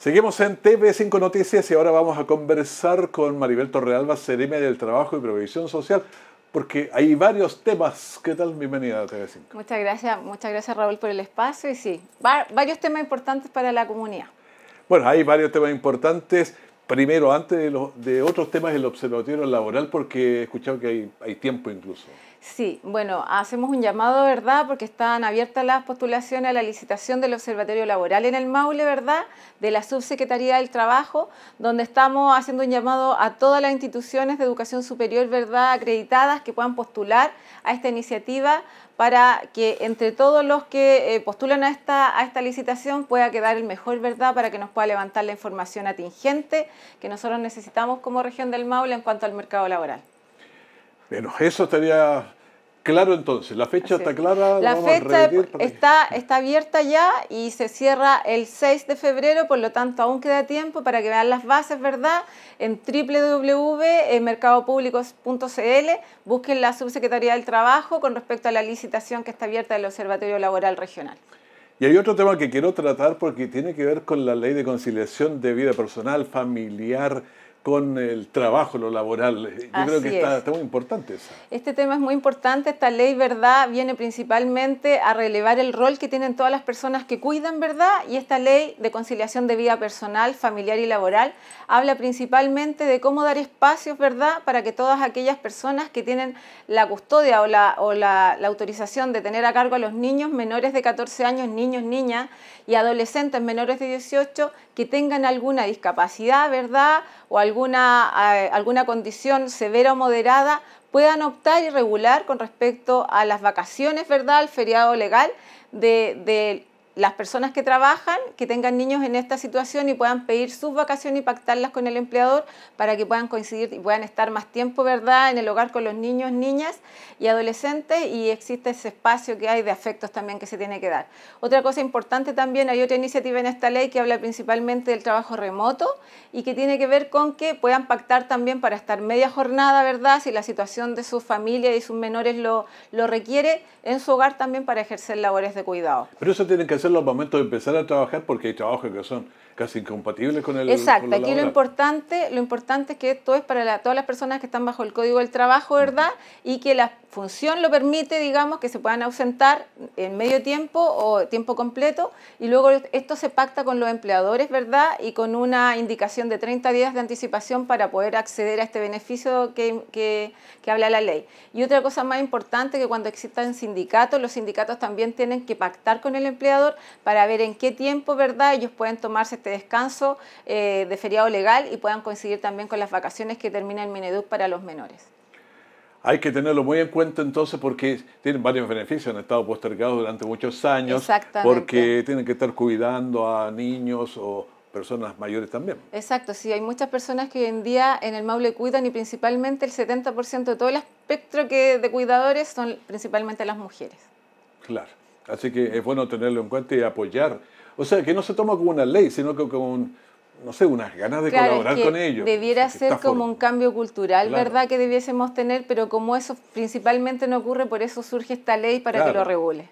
Seguimos en TV5 Noticias y ahora vamos a conversar con Maribel Torrealba, Cereme del Trabajo y Previsión Social, porque hay varios temas. ¿Qué tal? Bienvenida a TV5. Muchas gracias, muchas gracias Raúl por el espacio y sí, varios temas importantes para la comunidad. Bueno, hay varios temas importantes. Primero, antes de, otros temas, el observatorio laboral, porque he escuchado que hay tiempo incluso. Sí, bueno, hacemos un llamado, ¿verdad? Porque están abiertas las postulaciones a la licitación del Observatorio Laboral en el Maule, ¿verdad? De la Subsecretaría del Trabajo, donde estamos haciendo un llamado a todas las instituciones de educación superior, ¿verdad? Acreditadas que puedan postular a esta iniciativa para que entre todos los que eh, postulan a esta, a esta licitación pueda quedar el mejor, ¿verdad? Para que nos pueda levantar la información atingente que nosotros necesitamos como región del Maule en cuanto al mercado laboral. Bueno, eso estaría Claro, entonces, la fecha está clara. La fecha está, está abierta ya y se cierra el 6 de febrero, por lo tanto, aún queda tiempo para que vean las bases, ¿verdad? En www.mercadopublicos.cl, busquen la Subsecretaría del Trabajo con respecto a la licitación que está abierta del Observatorio Laboral Regional. Y hay otro tema que quiero tratar porque tiene que ver con la ley de conciliación de vida personal, familiar, con el trabajo, lo laboral. Yo creo que está, muy importante eso. Este tema es muy importante. Esta ley, ¿verdad?, viene principalmente a relevar el rol que tienen todas las personas que cuidan, ¿verdad? Y esta ley de conciliación de vida personal, familiar y laboral habla principalmente de cómo dar espacios, ¿verdad?, para que todas aquellas personas que tienen la custodia o la, o la, autorización de tener a cargo a los niños menores de 14 años, niños, niñas y adolescentes menores de 18 que tengan alguna discapacidad, ¿verdad?, o alguna alguna, eh, alguna condición severa o moderada puedan optar y regular con respecto a las vacaciones, ¿verdad?, al feriado legal de las personas que trabajan, que tengan niños en esta situación y puedan pedir sus vacaciones y pactarlas con el empleador para que puedan coincidir y puedan estar más tiempo, ¿verdad?, en el hogar con los niños, niñas y adolescentes y existe ese espacio que hay de afectos también que se tiene que dar. Otra cosa importante también, hay otra iniciativa en esta ley que habla principalmente del trabajo remoto y que tiene que ver con que puedan pactar también para estar media jornada, ¿verdad?, si la situación de su familia y sus menores lo, lo requiere, en su hogar también para ejercer labores de cuidado. Pero eso tiene que ser los momentos de empezar a trabajar porque hay trabajos que son casi incompatibles con el Exacto, aquí lo importante, lo importante es que esto es para todas las personas que están bajo el código del trabajo, ¿verdad? Y que la función lo permite, digamos, que se puedan ausentar en medio tiempo o tiempo completo y luego esto se pacta con los empleadores, ¿verdad? Y con una indicación de 30 días de anticipación para poder acceder a este beneficio que, que habla la ley. Y otra cosa más importante que cuando existan sindicatos, los sindicatos también tienen que pactar con el empleador para ver en qué tiempo, ¿verdad?, ellos pueden tomarse este descanso eh, de feriado legal y puedan coincidir también con las vacaciones que termina el Mineduc para los menores. Hay que tenerlo muy en cuenta entonces porque tienen varios beneficios, han estado postergados durante muchos años porque tienen que estar cuidando a niños o, personas mayores también. Exacto, sí, hay muchas personas que hoy en día en el Maule cuidan y principalmente el 70% de todo el espectro que de cuidadores son principalmente las mujeres. Claro. Así que es bueno tenerlo en cuenta y apoyar. O sea, que no se toma como una ley, sino que como no sé, unas ganas de colaborar con ellos. Debiera ser como un cambio cultural, ¿verdad? Que debiésemos tener, pero como eso principalmente no ocurre, por eso surge esta ley para que lo regule.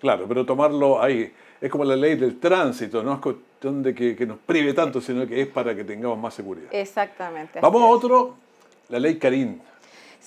Claro, pero tomarlo ahí es como la ley del tránsito, no es cuestión de que, que nos prive tanto, sino que es para que tengamos más seguridad. Exactamente. Vamos a otro, la ley Karim.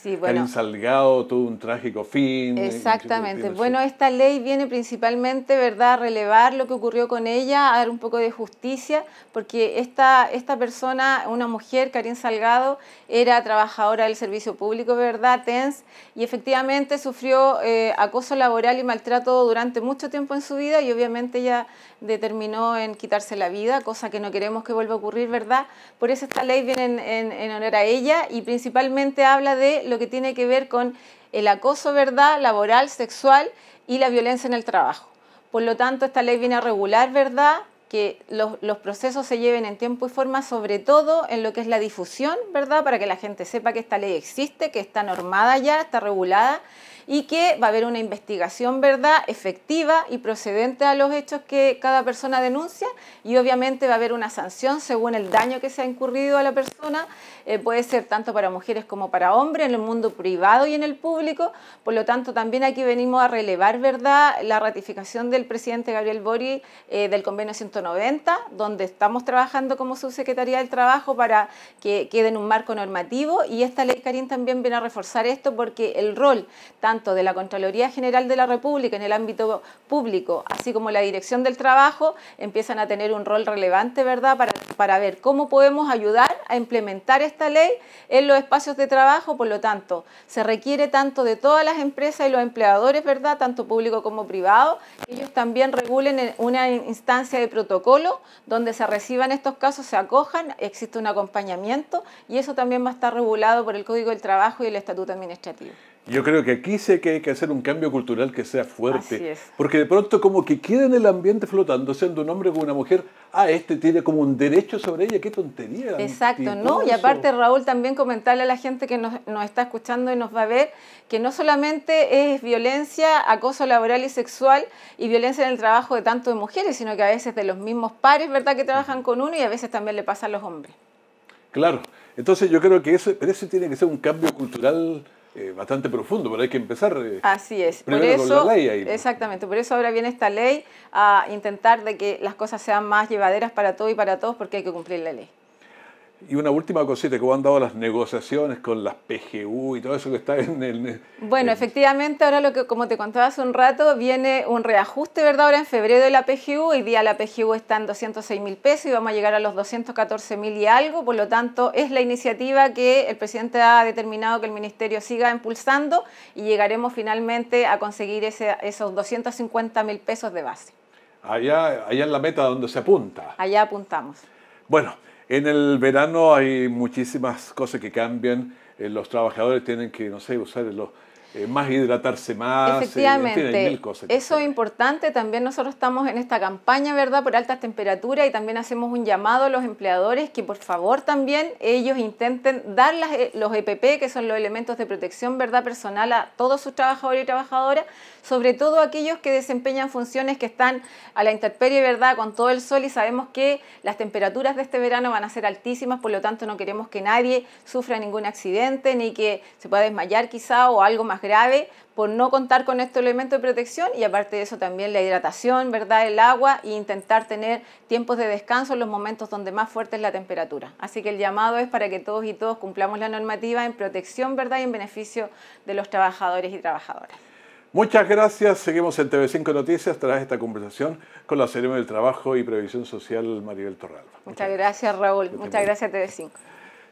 Sí, bueno. Karin Salgado tuvo un trágico fin. Eh, Exactamente. Bueno, esta ley viene principalmente, ¿verdad?, a relevar lo que ocurrió con ella, a dar un poco de justicia, porque esta, esta persona, una mujer, Karin Salgado, era trabajadora del servicio público, ¿verdad?, TENS, y efectivamente sufrió eh, acoso laboral y maltrato durante mucho tiempo en su vida y obviamente ella determinó en quitarse la vida, cosa que no queremos que vuelva a ocurrir, ¿verdad? Por eso esta ley viene en, en honor a ella y principalmente habla de lo que tiene que ver con el acoso, ¿verdad?, laboral, sexual y la violencia en el trabajo. Por lo tanto, esta ley viene a regular, ¿verdad?, que los, procesos se lleven en tiempo y forma, sobre todo en lo que es la difusión, ¿verdad?, para que la gente sepa que esta ley existe, que está normada ya, está regulada y que va a haber una investigación, ¿verdad?, efectiva y procedente a los hechos que cada persona denuncia y obviamente va a haber una sanción según el daño que se ha incurrido a la persona, eh, puede ser tanto para mujeres como para hombres, en el mundo privado y en el público, por lo tanto también aquí venimos a relevar, ¿verdad?, la ratificación del presidente Gabriel Bori eh, del convenio 190, donde estamos trabajando como subsecretaría del trabajo para que quede en un marco normativo y esta ley Karim también viene a reforzar esto porque el rol tanto tanto de la Contraloría General de la República en el ámbito público, así como la Dirección del Trabajo, empiezan a tener un rol relevante, ¿verdad?, para, ver cómo podemos ayudar a implementar esta ley en los espacios de trabajo. Por lo tanto, se requiere tanto de todas las empresas y los empleadores, ¿verdad?, tanto público como privado, que ellos también regulen una instancia de protocolo donde se reciban estos casos, se acojan, existe un acompañamiento y eso también va a estar regulado por el Código del Trabajo y el Estatuto Administrativo. Yo creo que aquí sé que hay que hacer un cambio cultural que sea fuerte. Porque de pronto como que queda en el ambiente flotando, siendo un hombre con una mujer, ah, este tiene como un derecho sobre ella, qué tontería. Exacto, ¿no? Y aparte, Raúl, también comentarle a la gente que nos, está escuchando y nos va a ver que no solamente es violencia, acoso laboral y sexual y violencia en el trabajo de tanto de mujeres, sino que a veces de los mismos pares, ¿verdad?, que trabajan con uno y a veces también le pasa a los hombres. Claro, entonces yo creo que eso, pero eso tiene que ser un cambio cultural eh, bastante profundo, pero hay que empezar. Eh, Así es. por eso, Exactamente, por eso ahora viene esta ley a intentar de que las cosas sean más llevaderas para todo y para todos porque hay que cumplir la ley. Y una última cosita, ¿cómo han dado las negociaciones con las PGU y todo eso que está en el... Bueno, efectivamente, ahora lo que, como te contaba hace un rato, viene un reajuste, ¿verdad? Ahora en febrero de la PGU, hoy día la PGU está en 206 mil pesos y vamos a llegar a los 214 mil y algo, por lo tanto es la iniciativa que el presidente ha determinado que el Ministerio siga impulsando y llegaremos finalmente a conseguir esos 250 mil pesos de base. Allá, allá es la meta donde se apunta. Allá apuntamos. Bueno. En el verano hay muchísimas cosas que cambian. Eh, los trabajadores tienen que, no sé, usar los eh, más hidratarse más. Eh, Efectivamente, eso es importante. También nosotros estamos en esta campaña, ¿verdad?, por altas temperaturas y también hacemos un llamado a los empleadores que por favor también ellos intenten dar eh, los EPP, que son los elementos de protección, ¿verdad?, personal a todos sus trabajadores y trabajadoras, sobre todo aquellos que desempeñan funciones que están a la intemperie, ¿verdad?, con todo el sol y sabemos que las temperaturas de este verano van a ser altísimas, por lo tanto no queremos que nadie sufra ningún accidente ni que se pueda desmayar quizá o algo más grande grave por no contar con este elemento de protección y aparte de eso también la hidratación, ¿verdad? El agua e intentar tener tiempos de descanso en los momentos donde más fuerte es la temperatura. Así que el llamado es para que todos y todos cumplamos la normativa en protección, ¿verdad? Y en beneficio de los trabajadores y trabajadoras. Muchas gracias. Seguimos en TV5 Noticias tras esta conversación con la Ceremonia del Trabajo y Previsión Social Maribel Torralba. Muchas gracias, Raúl. Muchas gracias, TV5.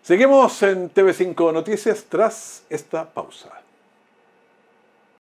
Seguimos en TV5 Noticias tras esta pausa.